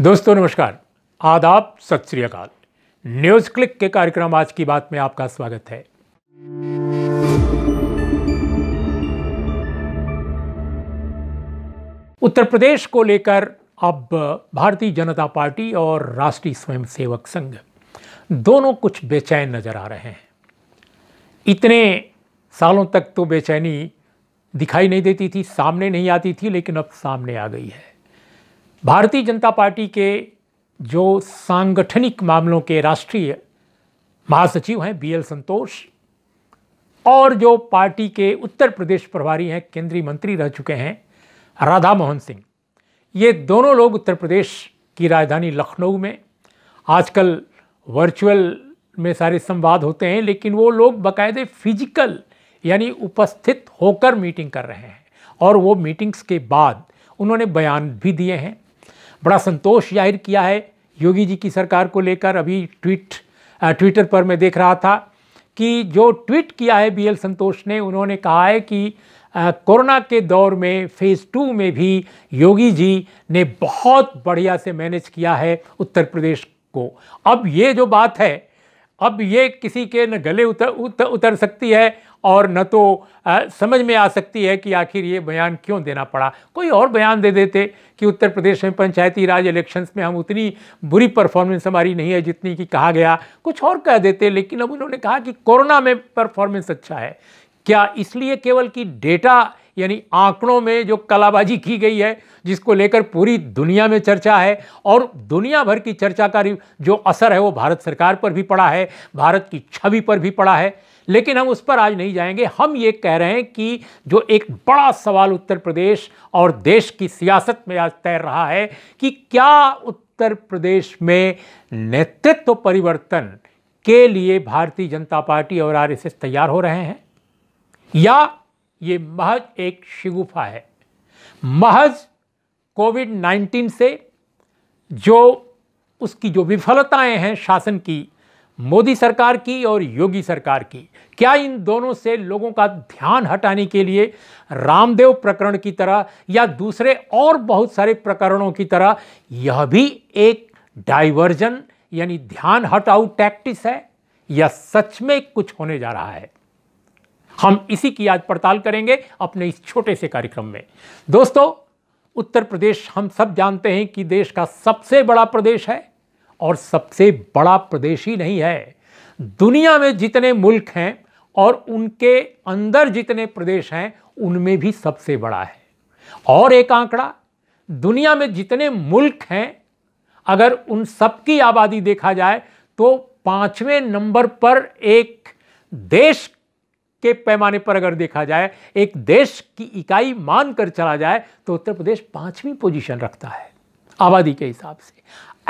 दोस्तों नमस्कार आदाब सत श्री अकाल न्यूज क्लिक के कार्यक्रम आज की बात में आपका स्वागत है उत्तर प्रदेश को लेकर अब भारतीय जनता पार्टी और राष्ट्रीय स्वयंसेवक संघ दोनों कुछ बेचैन नजर आ रहे हैं इतने सालों तक तो बेचैनी दिखाई नहीं देती थी सामने नहीं आती थी लेकिन अब सामने आ गई है भारतीय जनता पार्टी के जो सांगठनिक मामलों के राष्ट्रीय महासचिव हैं बी एल संतोष और जो पार्टी के उत्तर प्रदेश प्रभारी हैं केंद्रीय मंत्री रह चुके हैं राधा मोहन सिंह ये दोनों लोग उत्तर प्रदेश की राजधानी लखनऊ में आजकल वर्चुअल में सारे संवाद होते हैं लेकिन वो लोग बाकायदे फिजिकल यानी उपस्थित होकर मीटिंग कर रहे हैं और वो मीटिंग्स के बाद उन्होंने बयान भी दिए हैं बड़ा संतोष जाहिर किया है योगी जी की सरकार को लेकर अभी ट्वीट ट्विटर पर मैं देख रहा था कि जो ट्वीट किया है बीएल संतोष ने उन्होंने कहा है कि कोरोना के दौर में फेज़ टू में भी योगी जी ने बहुत बढ़िया से मैनेज किया है उत्तर प्रदेश को अब ये जो बात है अब ये किसी के न गले उतर उतर, उतर सकती है और न तो आ, समझ में आ सकती है कि आखिर ये बयान क्यों देना पड़ा कोई और बयान दे देते कि उत्तर प्रदेश में पंचायती राज इलेक्शंस में हम उतनी बुरी परफॉर्मेंस हमारी नहीं है जितनी कि कहा गया कुछ और कह देते लेकिन अब उन्होंने कहा कि कोरोना में परफॉर्मेंस अच्छा है क्या इसलिए केवल कि डेटा यानी आंकड़ों में जो कलाबाजी की गई है जिसको लेकर पूरी दुनिया में चर्चा है और दुनिया भर की चर्चा का जो असर है वो भारत सरकार पर भी पड़ा है भारत की छवि पर भी पड़ा है लेकिन हम उस पर आज नहीं जाएंगे हम ये कह रहे हैं कि जो एक बड़ा सवाल उत्तर प्रदेश और देश की सियासत में आज तैर रहा है कि क्या उत्तर प्रदेश में नेतृत्व परिवर्तन के लिए भारतीय जनता पार्टी और आरएसएस तैयार हो रहे हैं या ये महज एक शिगुफा है महज कोविड 19 से जो उसकी जो विफलताएं हैं शासन की मोदी सरकार की और योगी सरकार की क्या इन दोनों से लोगों का ध्यान हटाने के लिए रामदेव प्रकरण की तरह या दूसरे और बहुत सारे प्रकरणों की तरह यह भी एक डाइवर्जन यानी ध्यान हटाऊ टैक्टिस है या सच में कुछ होने जा रहा है हम इसी की आज पड़ताल करेंगे अपने इस छोटे से कार्यक्रम में दोस्तों उत्तर प्रदेश हम सब जानते हैं कि देश का सबसे बड़ा प्रदेश है और सबसे बड़ा प्रदेश ही नहीं है दुनिया में जितने मुल्क हैं और उनके अंदर जितने प्रदेश हैं उनमें भी सबसे बड़ा है और एक आंकड़ा दुनिया में जितने मुल्क हैं अगर उन सबकी आबादी देखा जाए तो पांचवें नंबर पर एक देश के पैमाने पर अगर देखा जाए एक देश की इकाई मानकर चला जाए तो उत्तर प्रदेश पांचवी पोजीशन रखता है आबादी के हिसाब से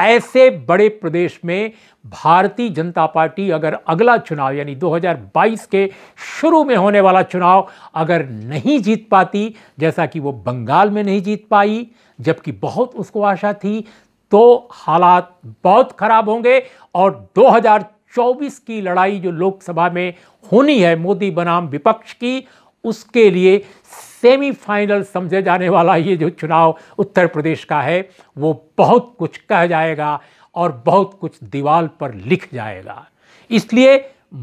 ऐसे बड़े प्रदेश में भारतीय जनता पार्टी अगर अगला चुनाव यानी 2022 के शुरू में होने वाला चुनाव अगर नहीं जीत पाती जैसा कि वो बंगाल में नहीं जीत पाई जबकि बहुत उसको आशा थी तो हालात बहुत खराब होंगे और 24 की लड़ाई जो लोकसभा में होनी है मोदी बनाम विपक्ष की उसके लिए सेमीफाइनल समझे जाने वाला ये जो चुनाव उत्तर प्रदेश का है वो बहुत कुछ कह जाएगा और बहुत कुछ दीवाल पर लिख जाएगा इसलिए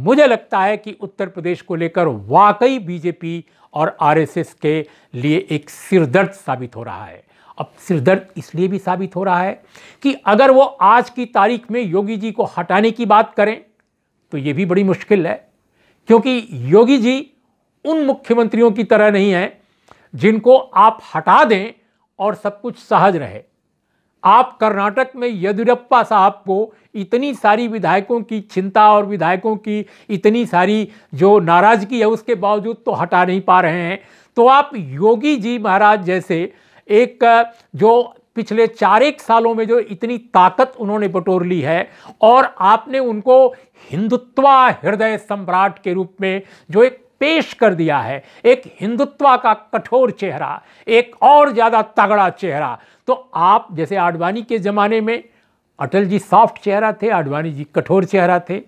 मुझे लगता है कि उत्तर प्रदेश को लेकर वाकई बीजेपी और आरएसएस के लिए एक सिरदर्द साबित हो रहा है अब सिरदर्द इसलिए भी साबित हो रहा है कि अगर वो आज की तारीख में योगी जी को हटाने की बात करें तो ये भी बड़ी मुश्किल है क्योंकि योगी जी उन मुख्यमंत्रियों की तरह नहीं हैं जिनको आप हटा दें और सब कुछ सहज रहे आप कर्नाटक में येदियुरप्पा साहब को इतनी सारी विधायकों की चिंता और विधायकों की इतनी सारी जो नाराज़गी है उसके बावजूद तो हटा नहीं पा रहे हैं तो आप योगी जी महाराज जैसे एक जो पिछले चार एक सालों में जो इतनी ताकत उन्होंने बटोर ली है और आपने उनको हिंदुत्वा हृदय सम्राट के रूप में जो एक पेश कर दिया है एक हिंदुत्व का कठोर चेहरा एक और ज़्यादा तगड़ा चेहरा तो आप जैसे आडवाणी के ज़माने में अटल जी सॉफ्ट चेहरा थे आडवाणी जी कठोर चेहरा थे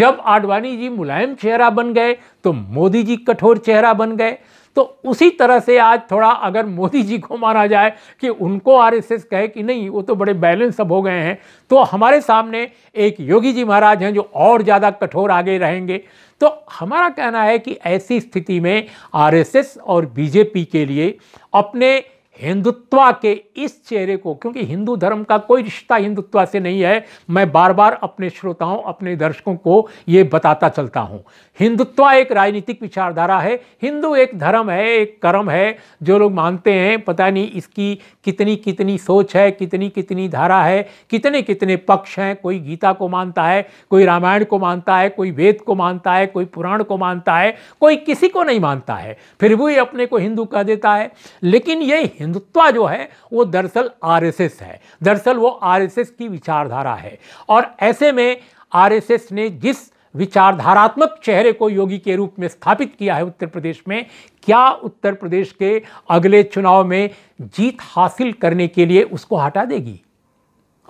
जब आडवाणी जी मुलायम चेहरा बन गए तो मोदी जी कठोर चेहरा बन गए तो उसी तरह से आज थोड़ा अगर मोदी जी को माना जाए कि उनको आरएसएस कहे कि नहीं वो तो बड़े बैलेंस अब हो गए हैं तो हमारे सामने एक योगी जी महाराज हैं जो और ज़्यादा कठोर आगे रहेंगे तो हमारा कहना है कि ऐसी स्थिति में आरएसएस और बीजेपी के लिए अपने हिंदुत्व के इस चेहरे को क्योंकि हिंदू धर्म का कोई रिश्ता हिंदुत्व से नहीं है मैं बार बार अपने श्रोताओं अपने दर्शकों को ये बताता चलता हूँ हिंदुत्व एक राजनीतिक विचारधारा है हिंदू एक धर्म है एक कर्म है जो लोग मानते हैं पता नहीं इसकी कितनी कितनी सोच है कितनी कितनी धारा है कितने कितने पक्ष हैं कोई गीता को मानता है कोई रामायण को मानता है कोई वेद को मानता है कोई पुराण को मानता है कोई किसी को नहीं मानता है फिर भी अपने को हिंदू कह देता है लेकिन ये हिंदू हिंदुत्व जो है वो दरअसल आरएसएस है दरअसल वो आरएसएस की विचारधारा है और ऐसे में आरएसएस ने जिस विचारधारात्मक चेहरे को योगी के रूप में स्थापित किया है उत्तर प्रदेश में क्या उत्तर प्रदेश के अगले चुनाव में जीत हासिल करने के लिए उसको हटा देगी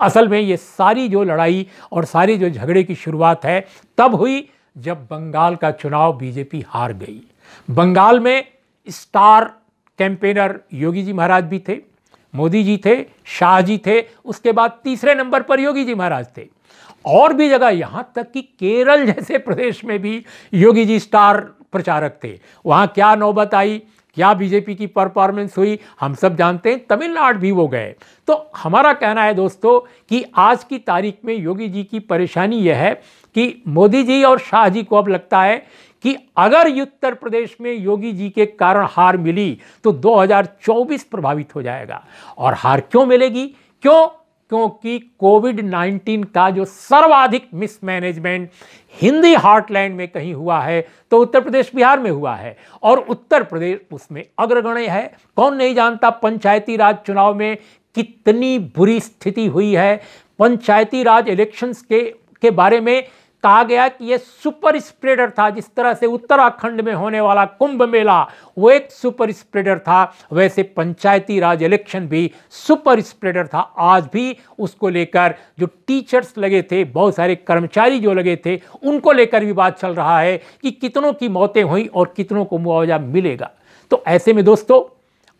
असल में ये सारी जो लड़ाई और सारी जो झगड़े की शुरुआत है तब हुई जब बंगाल का चुनाव बीजेपी हार गई बंगाल में स्टार कैंपेनर योगी जी महाराज भी थे मोदी जी थे शाह जी थे उसके बाद तीसरे नंबर पर योगी जी महाराज थे और भी जगह यहाँ तक कि केरल जैसे प्रदेश में भी योगी जी स्टार प्रचारक थे वहाँ क्या नौबत आई क्या बीजेपी की परफॉर्मेंस हुई हम सब जानते हैं तमिलनाडु भी वो गए तो हमारा कहना है दोस्तों कि आज की तारीख में योगी जी की परेशानी यह है कि मोदी जी और शाह जी को अब लगता है कि अगर उत्तर प्रदेश में योगी जी के कारण हार मिली तो 2024 प्रभावित हो जाएगा और हार क्यों मिलेगी क्यों क्योंकि कोविड 19 का जो सर्वाधिक मिसमैनेजमेंट हिंदी हार्टलैंड में कहीं हुआ है तो उत्तर प्रदेश बिहार में हुआ है और उत्तर प्रदेश उसमें अग्रगण्य है कौन नहीं जानता पंचायती राज चुनाव में कितनी बुरी स्थिति हुई है पंचायती राज इलेक्शंस के के बारे में कहा गया कि यह सुपर स्प्रेडर था जिस तरह से उत्तराखंड में होने वाला कुंभ मेला वो एक सुपर स्प्रेडर था वैसे पंचायती राज इलेक्शन भी सुपर स्प्रेडर था आज भी उसको लेकर जो टीचर्स लगे थे बहुत सारे कर्मचारी जो लगे थे उनको लेकर भी बात चल रहा है कि कितनों की मौतें हुई और कितनों को मुआवजा मिलेगा तो ऐसे में दोस्तों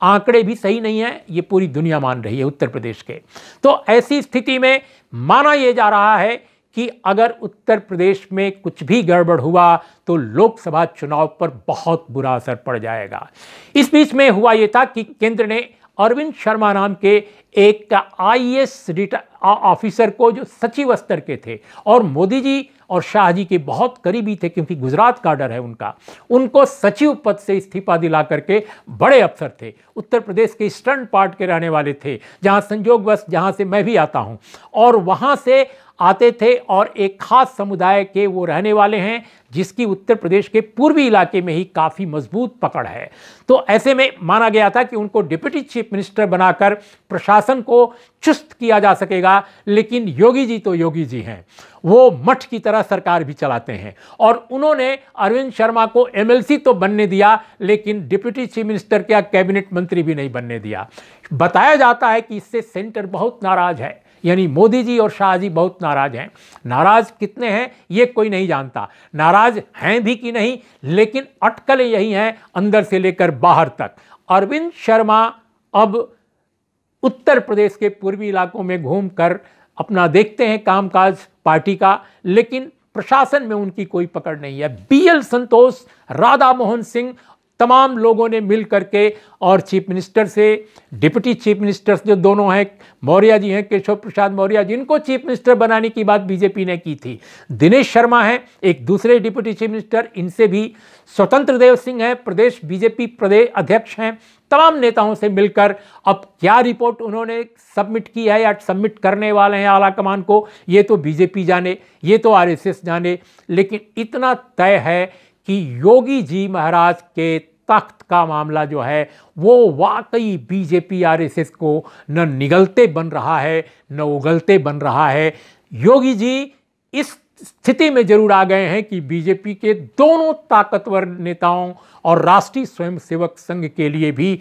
आंकड़े भी सही नहीं है ये पूरी दुनिया मान रही है उत्तर प्रदेश के तो ऐसी स्थिति में माना यह जा रहा है कि अगर उत्तर प्रदेश में कुछ भी गड़बड़ हुआ तो लोकसभा चुनाव पर बहुत बुरा असर पड़ जाएगा इस बीच में हुआ ये था कि केंद्र ने अरविंद शर्मा नाम के एक आईएएस ऑफिसर को जो सचिव स्तर के थे और मोदी जी और शाहजी के बहुत करीबी थे क्योंकि गुजरात का डर है उनका उनको सचिव पद से इस्तीफा दिला करके बड़े अफसर थे उत्तर प्रदेश के ईस्टर्न पार्ट के रहने वाले थे जहां संजोगवश जहां से मैं भी आता हूं और वहां से आते थे और एक खास समुदाय के वो रहने वाले हैं जिसकी उत्तर प्रदेश के पूर्वी इलाके में ही काफ़ी मजबूत पकड़ है तो ऐसे में माना गया था कि उनको डिप्टी चीफ मिनिस्टर बनाकर प्रशासन को चुस्त किया जा सकेगा लेकिन योगी जी तो योगी जी हैं वो मठ की तरह सरकार भी चलाते हैं और उन्होंने अरविंद शर्मा को एमएलसी तो बनने दिया लेकिन डिप्टी चीफ मिनिस्टर क्या कैबिनेट मंत्री भी नहीं बनने दिया बताया जाता है कि इससे सेंटर बहुत नाराज है यानी मोदी जी और शाह जी बहुत नाराज़ हैं नाराज़ कितने हैं ये कोई नहीं जानता नाराज़ हैं भी कि नहीं लेकिन अटकलें यही हैं अंदर से लेकर बाहर तक अरविंद शर्मा अब उत्तर प्रदेश के पूर्वी इलाकों में घूमकर अपना देखते हैं कामकाज पार्टी का लेकिन प्रशासन में उनकी कोई पकड़ नहीं है बी एल संतोष राधा मोहन सिंह तमाम लोगों ने मिल करके और चीफ मिनिस्टर से डिप्टी चीफ मिनिस्टर जो दोनों हैं मौर्य जी हैं केशव प्रसाद मौर्य जी इनको चीफ मिनिस्टर बनाने की बात बीजेपी ने की थी दिनेश शर्मा हैं एक दूसरे डिप्टी चीफ मिनिस्टर इनसे भी स्वतंत्र देव सिंह हैं प्रदेश बीजेपी प्रदेश अध्यक्ष हैं तमाम नेताओं से मिलकर अब क्या रिपोर्ट उन्होंने सबमिट की है या सबमिट करने वाले हैं आला कमान को ये तो बीजेपी जाने ये तो आरएसएस जाने लेकिन इतना तय है कि योगी जी महाराज के तख्त का मामला जो है वो वाकई बीजेपी आरएसएस को न निगलते बन रहा है न उगलते बन रहा है योगी जी इस स्थिति में जरूर आ गए हैं कि बीजेपी के दोनों ताकतवर नेताओं और राष्ट्रीय स्वयंसेवक संघ के लिए भी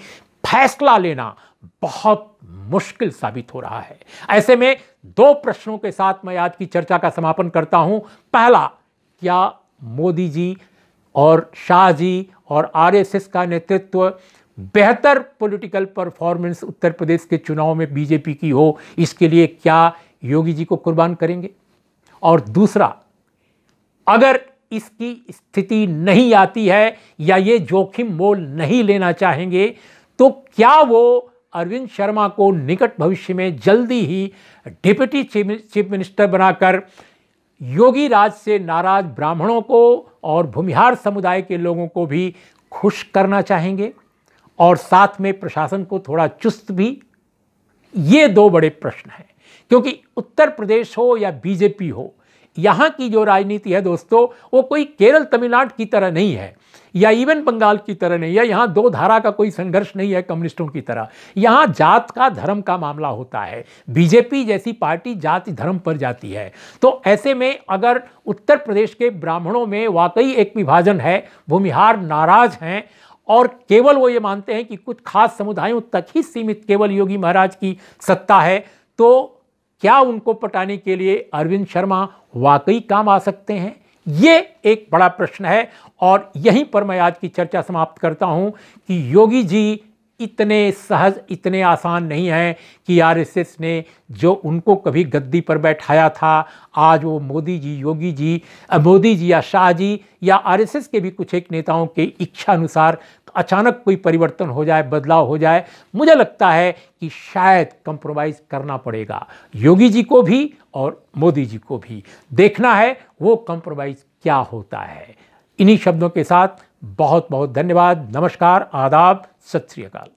फैसला लेना बहुत मुश्किल साबित हो रहा है ऐसे में दो प्रश्नों के साथ मैं आज की चर्चा का समापन करता हूं पहला क्या मोदी जी और शाह जी और आरएसएस का नेतृत्व बेहतर पॉलिटिकल परफॉर्मेंस उत्तर प्रदेश के चुनाव में बीजेपी की हो इसके लिए क्या योगी जी को कुर्बान करेंगे और दूसरा अगर इसकी स्थिति नहीं आती है या ये जोखिम मोल नहीं लेना चाहेंगे तो क्या वो अरविंद शर्मा को निकट भविष्य में जल्दी ही डिप्टी चीफ मिनिस्टर बनाकर योगी राज से नाराज ब्राह्मणों को और भूमिहार समुदाय के लोगों को भी खुश करना चाहेंगे और साथ में प्रशासन को थोड़ा चुस्त भी ये दो बड़े प्रश्न हैं क्योंकि उत्तर प्रदेश हो या बीजेपी हो यहाँ की जो राजनीति है दोस्तों वो कोई केरल तमिलनाडु की तरह नहीं है या इवन बंगाल की तरह नहीं है यहाँ दो धारा का कोई संघर्ष नहीं है कम्युनिस्टों की तरह यहाँ जात का धर्म का मामला होता है बीजेपी जैसी पार्टी जाति धर्म पर जाती है तो ऐसे में अगर उत्तर प्रदेश के ब्राह्मणों में वाकई एक विभाजन है भूमिहार नाराज हैं और केवल वो ये मानते हैं कि कुछ खास समुदायों तक ही सीमित केवल योगी महाराज की सत्ता है तो क्या उनको पटाने के लिए अरविंद शर्मा वाकई काम आ सकते हैं ये एक बड़ा प्रश्न है और यहीं पर मैं आज की चर्चा समाप्त करता हूं कि योगी जी इतने सहज इतने आसान नहीं हैं कि आरएसएस ने जो उनको कभी गद्दी पर बैठाया था आज वो मोदी जी योगी जी मोदी जी या शाह जी या आरएसएस के भी कुछ एक नेताओं के इच्छा अनुसार अचानक कोई परिवर्तन हो जाए बदलाव हो जाए मुझे लगता है कि शायद कंप्रोमाइज़ करना पड़ेगा योगी जी को भी और मोदी जी को भी देखना है वो कंप्रोमाइज़ क्या होता है इन्हीं शब्दों के साथ बहुत बहुत धन्यवाद नमस्कार आदाब सत श्रीकाल